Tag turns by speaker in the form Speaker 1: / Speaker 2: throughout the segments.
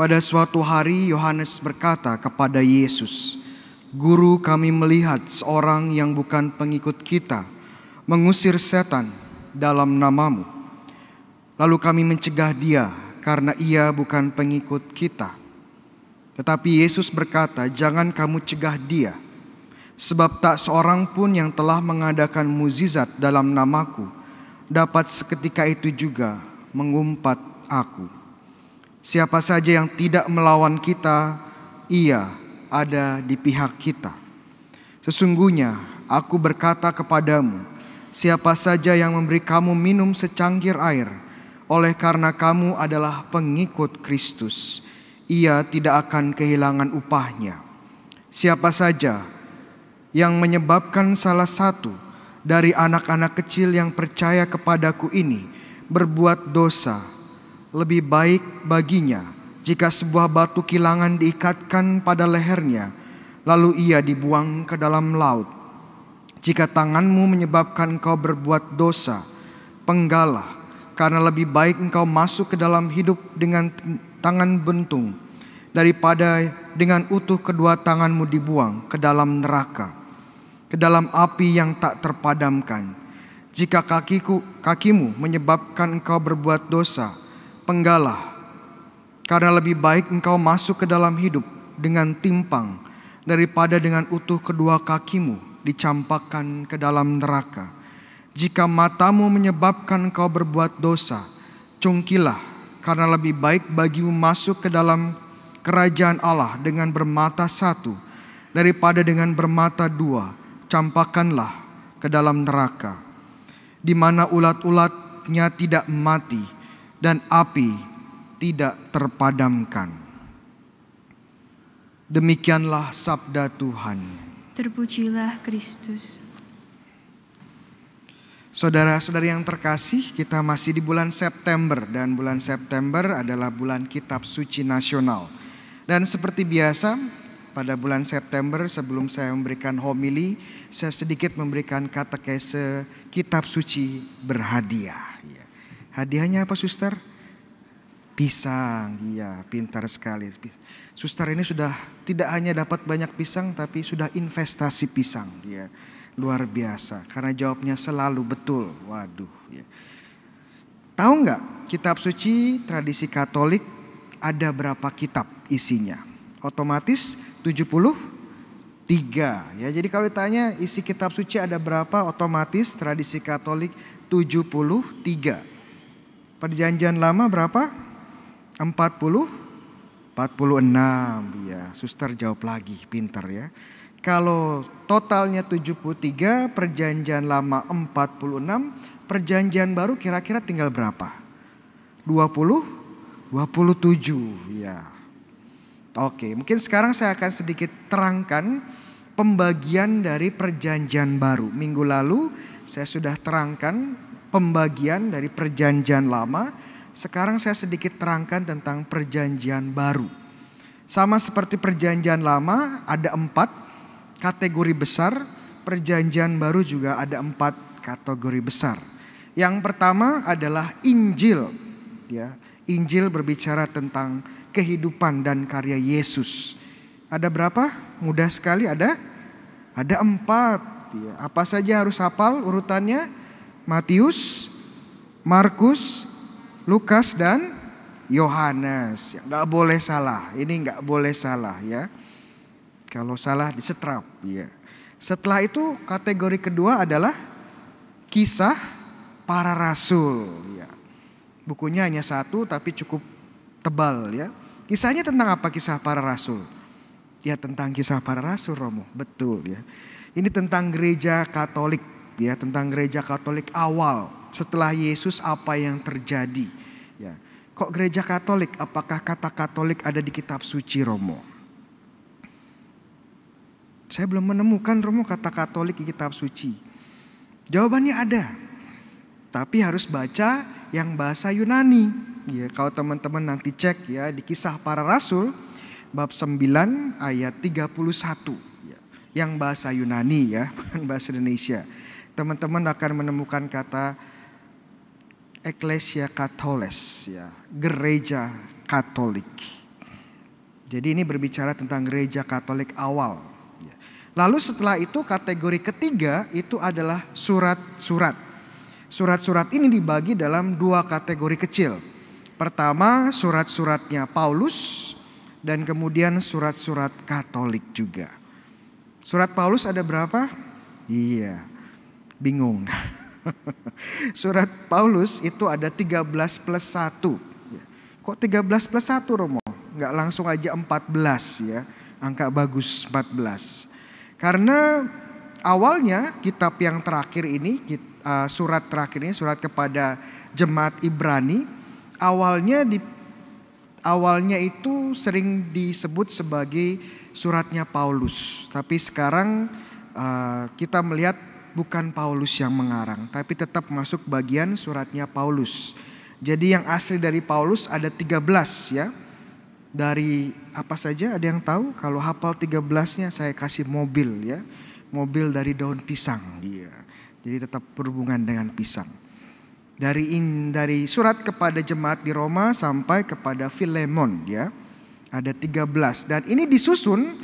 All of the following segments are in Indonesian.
Speaker 1: Pada suatu hari Yohanes berkata kepada Yesus, "Guru, kami melihat seorang yang bukan pengikut kita mengusir setan dalam namamu. Lalu kami mencegah dia karena ia bukan pengikut kita." Tetapi Yesus berkata, "Jangan kamu cegah dia, sebab tak seorang pun yang telah mengadakan mukjizat dalam namaku dapat seketika itu juga mengumpat aku." Siapa saja yang tidak melawan kita, ia ada di pihak kita. Sesungguhnya aku berkata kepadamu, siapa saja yang memberi kamu minum secangkir air, oleh karena kamu adalah pengikut Kristus, ia tidak akan kehilangan upahnya. Siapa saja yang menyebabkan salah satu dari anak-anak kecil yang percaya kepadaku ini berbuat dosa, lebih baik baginya jika sebuah batu kilangan diikatkan pada lehernya, lalu ia dibuang ke dalam laut. Jika tanganmu menyebabkan kau berbuat dosa, penggalah, karena lebih baik engkau masuk ke dalam hidup dengan tangan bentung daripada dengan utuh kedua tanganmu dibuang ke dalam neraka, ke dalam api yang tak terpadamkan. Jika kakiku, kakimu menyebabkan engkau berbuat dosa, Penggalah, Karena lebih baik engkau masuk ke dalam hidup dengan timpang daripada dengan utuh kedua kakimu dicampakkan ke dalam neraka. Jika matamu menyebabkan engkau berbuat dosa, cungkilah karena lebih baik bagimu masuk ke dalam kerajaan Allah dengan bermata satu daripada dengan bermata dua. Campakkanlah ke dalam neraka, di mana ulat-ulatnya tidak mati dan api tidak terpadamkan. Demikianlah sabda Tuhan. Terpujilah Kristus. Saudara-saudari yang terkasih, kita masih di bulan September dan bulan September adalah bulan Kitab Suci Nasional. Dan seperti biasa, pada bulan September sebelum saya memberikan homili, saya sedikit memberikan kata Kitab Suci berhadiah. Ya. Hadiahnya apa suster? Pisang, iya pintar sekali. Suster ini sudah tidak hanya dapat banyak pisang tapi sudah investasi pisang. Ya. luar biasa karena jawabnya selalu betul. Waduh. Ya. Tahu nggak kitab suci tradisi katolik ada berapa kitab isinya? Otomatis 70 tiga ya jadi kalau ditanya isi kitab suci ada berapa otomatis tradisi Katolik 73 Perjanjian lama berapa? 40 46 ya. Suster jawab lagi, pinter ya. Kalau totalnya 73, perjanjian lama 46, perjanjian baru kira-kira tinggal berapa? 20 27 ya. Oke, mungkin sekarang saya akan sedikit terangkan pembagian dari perjanjian baru. Minggu lalu saya sudah terangkan pembagian dari perjanjian lama. Sekarang saya sedikit terangkan tentang perjanjian baru. Sama seperti perjanjian lama ada empat kategori besar, perjanjian baru juga ada empat kategori besar. Yang pertama adalah Injil. Ya, Injil berbicara tentang kehidupan dan karya Yesus. Ada berapa? Mudah sekali ada. Ada empat. Ya. apa saja harus hafal urutannya? Matius, Markus, Lukas dan Yohanes. Ya, nggak boleh salah. Ini nggak boleh salah ya. Kalau salah disetrap ya. Setelah itu kategori kedua adalah kisah para rasul ya. Bukunya hanya satu tapi cukup tebal ya. Kisahnya tentang apa kisah para rasul? Ya tentang kisah para rasul Romo, betul ya. Ini tentang gereja Katolik ya tentang gereja Katolik awal setelah Yesus apa yang terjadi ya kok gereja Katolik apakah kata Katolik ada di kitab suci Romo saya belum menemukan Romo kata Katolik di kitab suci jawabannya ada tapi harus baca yang bahasa Yunani ya kalau teman-teman nanti cek ya di kisah para rasul bab 9 ayat 31 ya, yang bahasa Yunani ya bukan bahasa Indonesia teman-teman akan menemukan kata Ecclesia Catholis, ya, gereja Katolik. Jadi ini berbicara tentang gereja Katolik awal. Ya. Lalu setelah itu kategori ketiga itu adalah surat-surat. Surat-surat ini dibagi dalam dua kategori kecil. Pertama surat-suratnya Paulus dan kemudian surat-surat Katolik juga. Surat Paulus ada berapa? Iya, bingung. Surat Paulus itu ada 13 plus 1. Kok 13 plus 1 Romo? Nggak langsung aja 14 ya. Angka bagus 14. Karena awalnya kitab yang terakhir ini, uh, surat terakhir ini, surat kepada jemaat Ibrani. Awalnya di awalnya itu sering disebut sebagai suratnya Paulus. Tapi sekarang uh, kita melihat bukan Paulus yang mengarang, tapi tetap masuk bagian suratnya Paulus. Jadi yang asli dari Paulus ada 13 ya. Dari apa saja ada yang tahu? Kalau hafal 13-nya saya kasih mobil ya. Mobil dari daun pisang dia. Jadi tetap berhubungan dengan pisang. Dari in, dari surat kepada jemaat di Roma sampai kepada Filemon ya. Ada 13 dan ini disusun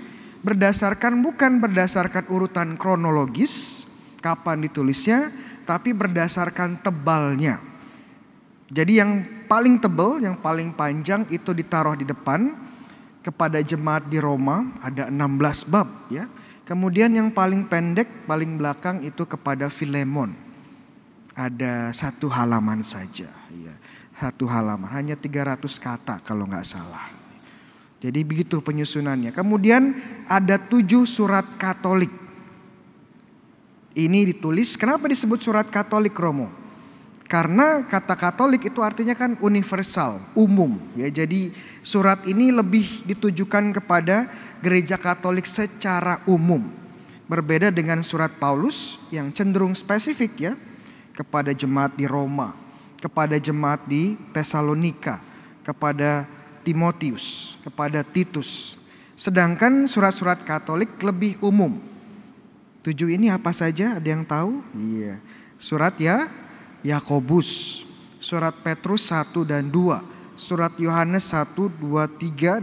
Speaker 1: berdasarkan bukan berdasarkan urutan kronologis kapan ditulisnya, tapi berdasarkan tebalnya. Jadi yang paling tebal, yang paling panjang itu ditaruh di depan kepada jemaat di Roma, ada 16 bab ya. Kemudian yang paling pendek, paling belakang itu kepada Filemon. Ada satu halaman saja ya. Satu halaman, hanya 300 kata kalau nggak salah. Jadi begitu penyusunannya. Kemudian ada tujuh surat Katolik ini ditulis, kenapa disebut surat Katolik Romo? Karena kata Katolik itu artinya kan universal, umum. Ya, jadi surat ini lebih ditujukan kepada gereja Katolik secara umum. Berbeda dengan surat Paulus yang cenderung spesifik ya kepada jemaat di Roma, kepada jemaat di Tesalonika, kepada Timotius, kepada Titus. Sedangkan surat-surat Katolik lebih umum, Tujuh ini apa saja? Ada yang tahu? Iya. Surat ya Yakobus, surat Petrus 1 dan 2, surat Yohanes 1, 2,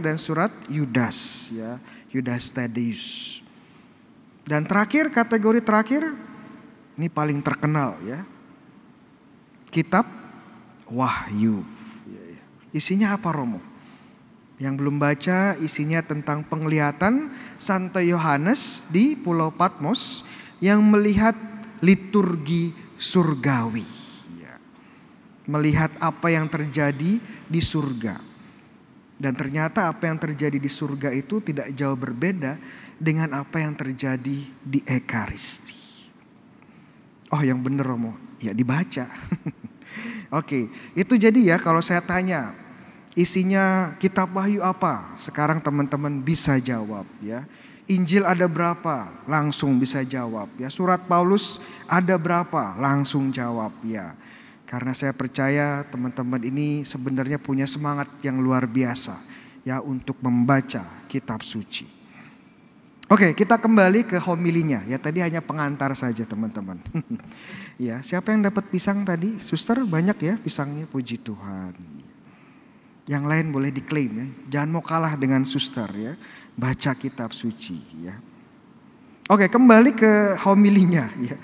Speaker 1: 3 dan surat Yudas ya, Yudas Tadeus. Dan terakhir kategori terakhir ini paling terkenal ya. Kitab Wahyu. Iya, iya. Isinya apa Romo? Yang belum baca isinya tentang penglihatan Santo Yohanes di Pulau Patmos yang melihat liturgi surgawi. Ya. Melihat apa yang terjadi di surga. Dan ternyata apa yang terjadi di surga itu tidak jauh berbeda dengan apa yang terjadi di Ekaristi. Oh yang bener Romo, ya dibaca. Oke, itu jadi ya kalau saya tanya Isinya kitab wahyu apa? Sekarang teman-teman bisa jawab ya. Injil ada berapa? Langsung bisa jawab ya. Surat Paulus ada berapa? Langsung jawab ya. Karena saya percaya teman-teman ini sebenarnya punya semangat yang luar biasa ya untuk membaca kitab suci. Oke, kita kembali ke homilinya. Ya tadi hanya pengantar saja teman-teman. ya, siapa yang dapat pisang tadi? Suster banyak ya pisangnya, puji Tuhan. Yang lain boleh diklaim ya. Jangan mau kalah dengan suster ya. Baca kitab suci ya. Oke, kembali ke homilinya ya.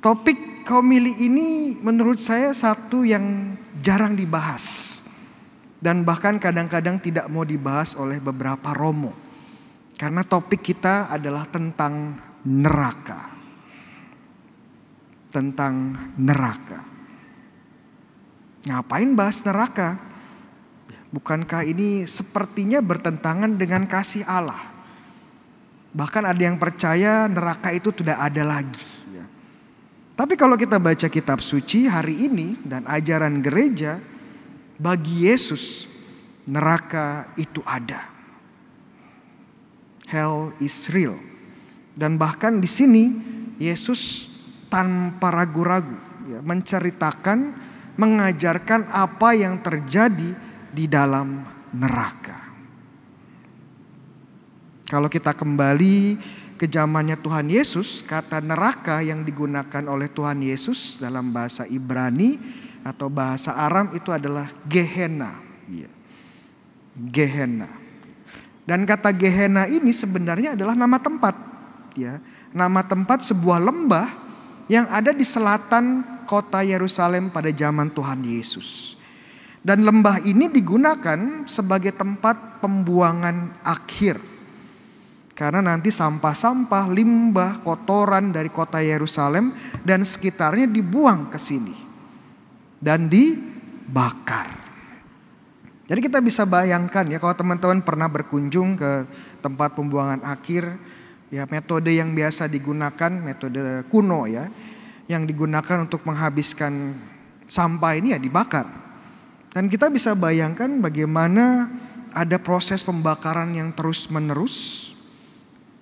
Speaker 1: Topik homili ini menurut saya satu yang jarang dibahas dan bahkan kadang-kadang tidak mau dibahas oleh beberapa romo. Karena topik kita adalah tentang neraka. Tentang neraka. Ngapain bahas neraka? Bukankah ini sepertinya bertentangan dengan kasih Allah? Bahkan ada yang percaya neraka itu tidak ada lagi. Ya. Tapi kalau kita baca kitab suci hari ini dan ajaran gereja, bagi Yesus neraka itu ada. Hell is real. Dan bahkan di sini Yesus tanpa ragu-ragu ya, menceritakan, mengajarkan apa yang terjadi di dalam neraka. Kalau kita kembali ke zamannya Tuhan Yesus, kata neraka yang digunakan oleh Tuhan Yesus dalam bahasa Ibrani atau bahasa Aram itu adalah Gehenna. Iya. Gehenna. Dan kata Gehenna ini sebenarnya adalah nama tempat, ya. Nama tempat sebuah lembah yang ada di selatan kota Yerusalem pada zaman Tuhan Yesus. Dan lembah ini digunakan sebagai tempat pembuangan akhir. Karena nanti sampah-sampah, limbah, kotoran dari kota Yerusalem dan sekitarnya dibuang ke sini. Dan dibakar. Jadi kita bisa bayangkan ya kalau teman-teman pernah berkunjung ke tempat pembuangan akhir. Ya metode yang biasa digunakan, metode kuno ya. Yang digunakan untuk menghabiskan sampah ini ya dibakar dan kita bisa bayangkan bagaimana ada proses pembakaran yang terus-menerus.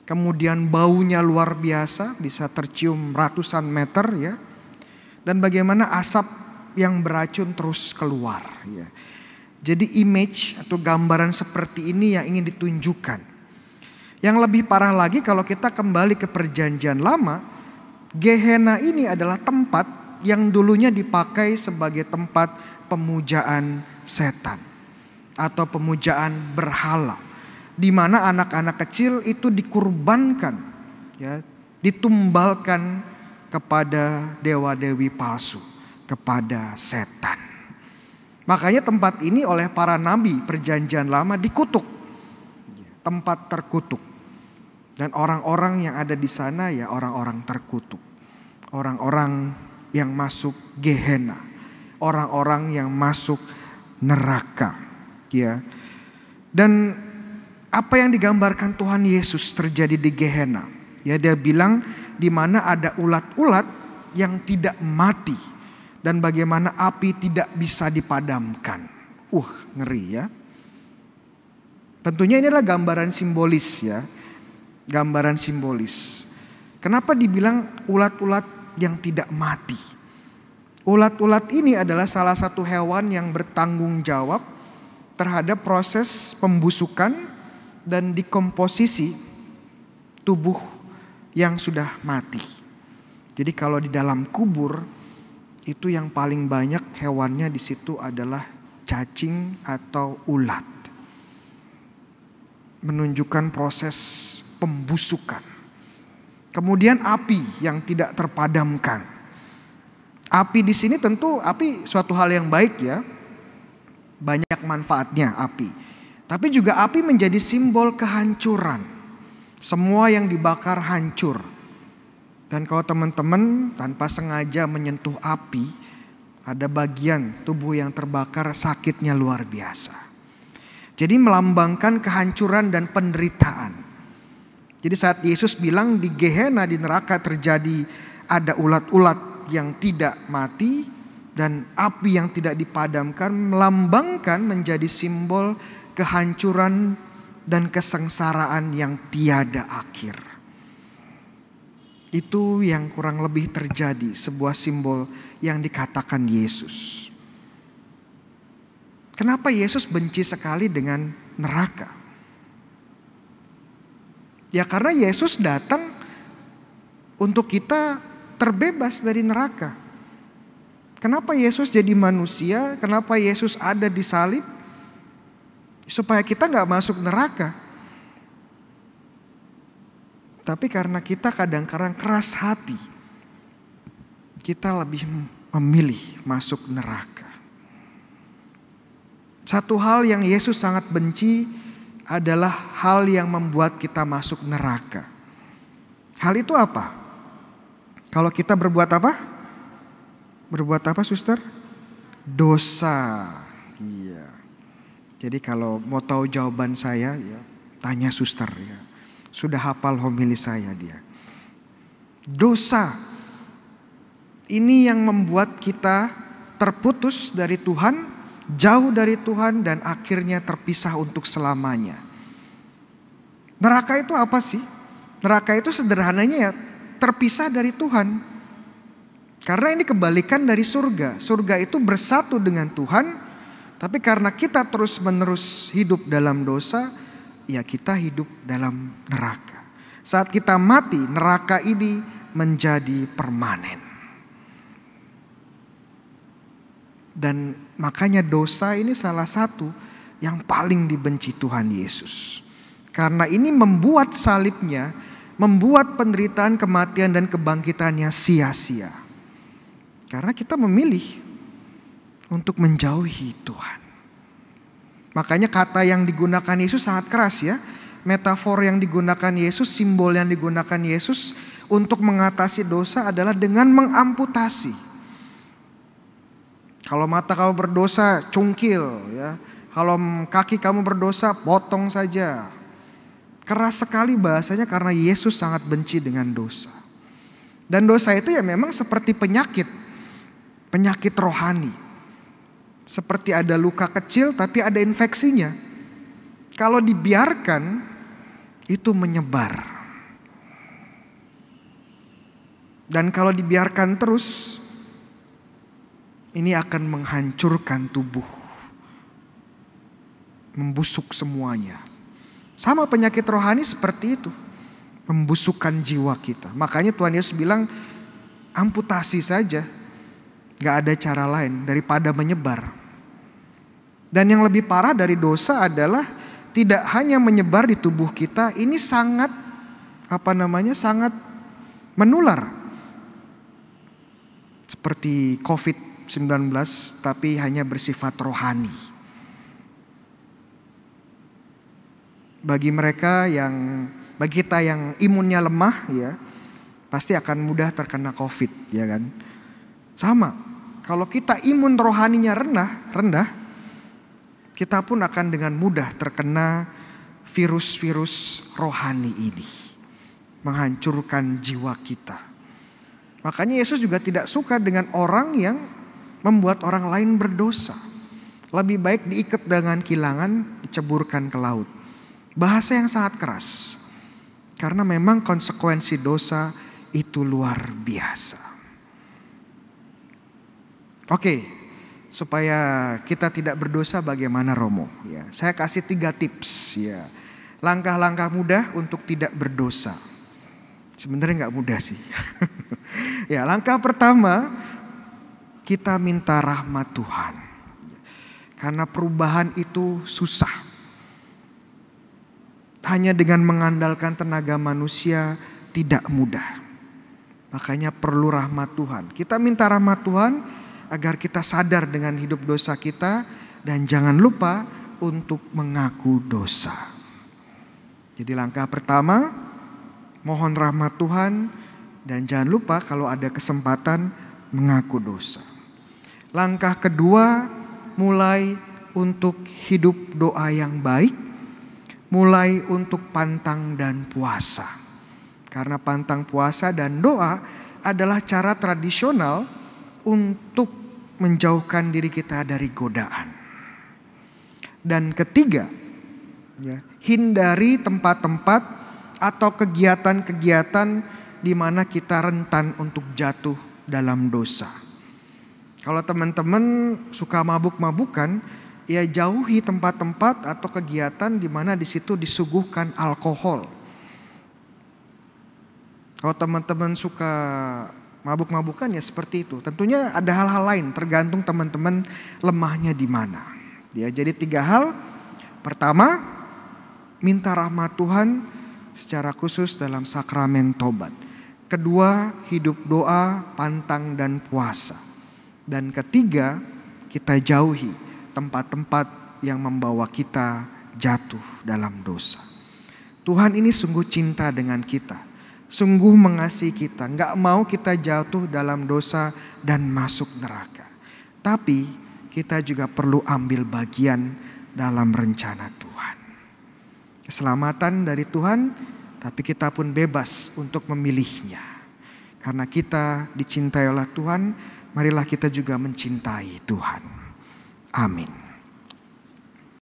Speaker 1: Kemudian baunya luar biasa, bisa tercium ratusan meter ya. Dan bagaimana asap yang beracun terus keluar ya. Jadi image atau gambaran seperti ini yang ingin ditunjukkan. Yang lebih parah lagi kalau kita kembali ke perjanjian lama, Gehenna ini adalah tempat yang dulunya dipakai sebagai tempat pemujaan setan atau pemujaan berhala di mana anak-anak kecil itu dikurbankan ya ditumbalkan kepada dewa-dewi palsu kepada setan makanya tempat ini oleh para nabi perjanjian lama dikutuk tempat terkutuk dan orang-orang yang ada di sana ya orang-orang terkutuk orang-orang yang masuk Gehenna orang-orang yang masuk neraka ya dan apa yang digambarkan Tuhan Yesus terjadi di Gehenna ya dia bilang di mana ada ulat-ulat yang tidak mati dan bagaimana api tidak bisa dipadamkan uh ngeri ya tentunya ini adalah gambaran simbolis ya gambaran simbolis kenapa dibilang ulat-ulat yang tidak mati Ulat-ulat ini adalah salah satu hewan yang bertanggung jawab terhadap proses pembusukan dan dikomposisi tubuh yang sudah mati. Jadi kalau di dalam kubur itu yang paling banyak hewannya di situ adalah cacing atau ulat. Menunjukkan proses pembusukan. Kemudian api yang tidak terpadamkan Api di sini tentu api suatu hal yang baik ya. Banyak manfaatnya api. Tapi juga api menjadi simbol kehancuran. Semua yang dibakar hancur. Dan kalau teman-teman tanpa sengaja menyentuh api, ada bagian tubuh yang terbakar sakitnya luar biasa. Jadi melambangkan kehancuran dan penderitaan. Jadi saat Yesus bilang di Gehenna di neraka terjadi ada ulat-ulat yang tidak mati dan api yang tidak dipadamkan melambangkan menjadi simbol kehancuran dan kesengsaraan yang tiada akhir. Itu yang kurang lebih terjadi sebuah simbol yang dikatakan Yesus. Kenapa Yesus benci sekali dengan neraka? Ya karena Yesus datang untuk kita terbebas dari neraka. Kenapa Yesus jadi manusia? Kenapa Yesus ada di salib? Supaya kita nggak masuk neraka. Tapi karena kita kadang-kadang keras hati, kita lebih memilih masuk neraka. Satu hal yang Yesus sangat benci adalah hal yang membuat kita masuk neraka. Hal itu apa? Kalau kita berbuat apa? Berbuat apa, Suster? Dosa. Iya. Jadi kalau mau tahu jawaban saya, ya, tanya Suster ya. Sudah hafal homili saya dia. Dosa. Ini yang membuat kita terputus dari Tuhan, jauh dari Tuhan dan akhirnya terpisah untuk selamanya. Neraka itu apa sih? Neraka itu sederhananya ya terpisah dari Tuhan. Karena ini kebalikan dari surga. Surga itu bersatu dengan Tuhan, tapi karena kita terus-menerus hidup dalam dosa, ya kita hidup dalam neraka. Saat kita mati, neraka ini menjadi permanen. Dan makanya dosa ini salah satu yang paling dibenci Tuhan Yesus. Karena ini membuat salibnya membuat penderitaan, kematian, dan kebangkitannya sia-sia. Karena kita memilih untuk menjauhi Tuhan. Makanya kata yang digunakan Yesus sangat keras ya. Metafor yang digunakan Yesus, simbol yang digunakan Yesus untuk mengatasi dosa adalah dengan mengamputasi. Kalau mata kamu berdosa, cungkil ya. Kalau kaki kamu berdosa, potong saja. Keras sekali bahasanya karena Yesus sangat benci dengan dosa. Dan dosa itu ya memang seperti penyakit, penyakit rohani. Seperti ada luka kecil tapi ada infeksinya. Kalau dibiarkan itu menyebar. Dan kalau dibiarkan terus, ini akan menghancurkan tubuh, membusuk semuanya. Sama penyakit rohani seperti itu. Membusukkan jiwa kita. Makanya Tuhan Yesus bilang amputasi saja. Gak ada cara lain daripada menyebar. Dan yang lebih parah dari dosa adalah tidak hanya menyebar di tubuh kita. Ini sangat apa namanya sangat menular. Seperti COVID-19 tapi hanya bersifat rohani. bagi mereka yang bagi kita yang imunnya lemah ya pasti akan mudah terkena covid ya kan sama kalau kita imun rohaninya rendah rendah kita pun akan dengan mudah terkena virus-virus rohani ini menghancurkan jiwa kita makanya Yesus juga tidak suka dengan orang yang membuat orang lain berdosa lebih baik diikat dengan kilangan diceburkan ke laut Bahasa yang sangat keras. Karena memang konsekuensi dosa itu luar biasa. Oke, supaya kita tidak berdosa bagaimana Romo? Ya, saya kasih tiga tips ya. Langkah-langkah mudah untuk tidak berdosa. Sebenarnya nggak mudah sih. ya, langkah pertama kita minta rahmat Tuhan. Karena perubahan itu susah hanya dengan mengandalkan tenaga manusia tidak mudah. Makanya perlu rahmat Tuhan. Kita minta rahmat Tuhan agar kita sadar dengan hidup dosa kita dan jangan lupa untuk mengaku dosa. Jadi langkah pertama mohon rahmat Tuhan dan jangan lupa kalau ada kesempatan mengaku dosa. Langkah kedua mulai untuk hidup doa yang baik mulai untuk pantang dan puasa. Karena pantang puasa dan doa adalah cara tradisional untuk menjauhkan diri kita dari godaan. Dan ketiga, ya, hindari tempat-tempat atau kegiatan-kegiatan di mana kita rentan untuk jatuh dalam dosa. Kalau teman-teman suka mabuk-mabukan, ya jauhi tempat-tempat atau kegiatan di mana di situ disuguhkan alkohol. Kalau teman-teman suka mabuk-mabukan ya seperti itu. Tentunya ada hal-hal lain tergantung teman-teman lemahnya di mana. Ya, jadi tiga hal. Pertama, minta rahmat Tuhan secara khusus dalam sakramen tobat. Kedua, hidup doa, pantang dan puasa. Dan ketiga, kita jauhi tempat-tempat yang membawa kita jatuh dalam dosa. Tuhan ini sungguh cinta dengan kita. Sungguh mengasihi kita. Nggak mau kita jatuh dalam dosa dan masuk neraka. Tapi kita juga perlu ambil bagian dalam rencana Tuhan. Keselamatan dari Tuhan tapi kita pun bebas untuk memilihnya. Karena kita dicintai oleh Tuhan, marilah kita juga mencintai Tuhan. Amin.